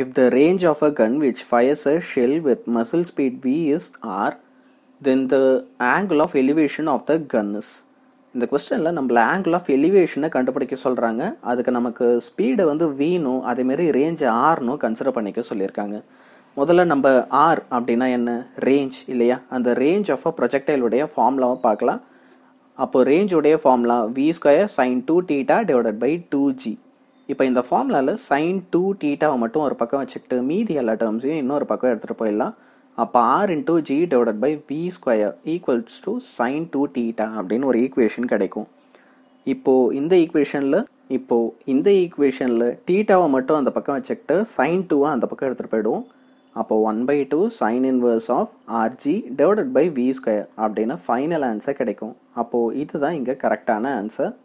If the range of a gun which fires a shell with muzzle speed V is R, then the angle of elevation of the gun is இந்த கொஸ்டனில் நம்மள angle of எலிவேஷனை கண்டுபிடிக்க சொல்கிறாங்க அதுக்கு நமக்கு ஸ்பீடை வந்து வீணும் அதேமாரி ரேஞ்சை ஆர்னும் கன்சிடர் பண்ணிக்க சொல்லியிருக்காங்க முதல்ல நம்ம ஆர் அப்படின்னா என்ன ரேஞ்ச் இல்லையா அந்த ரேஞ்ச் ஆஃப் அ ப்ரொஜெக்டைலுடைய ஃபார்ம்லாவும் பார்க்கலாம் அப்போது ரேஞ்சுடைய ஃபார்ம்லாம் v square sine two theta divided by two g இப்போ இந்த ஃபார்முலாவில் சைன் டூ டீட்டாவை மட்டும் ஒரு பக்கம் வச்சுக்கிட்டு மீதி எல்லா டேர்ம்ஸையும் இன்னொரு பக்கம் எடுத்துகிட்டு போயிடலாம் அப்போ R into g divided by v square equals to sine two theta அப்படின்னு ஒரு ஈக்குவேஷன் கிடைக்கும் இப்போது இந்த ஈக்குவேஷனில் இப்போது இந்த ஈக்குவேஷனில் டீட்டாவை மட்டும் அந்த பக்கம் வச்சுக்கிட்டு சைன் டூவாக அந்த பக்கம் எடுத்துகிட்டு போயிடுவோம் அப்போது one by two sine inverse of R g divided by v square அப்படின்னு ஃபைனல் ஆன்சர் கிடைக்கும் அப்போது இதுதான் இங்கே கரெக்டான ஆன்சர்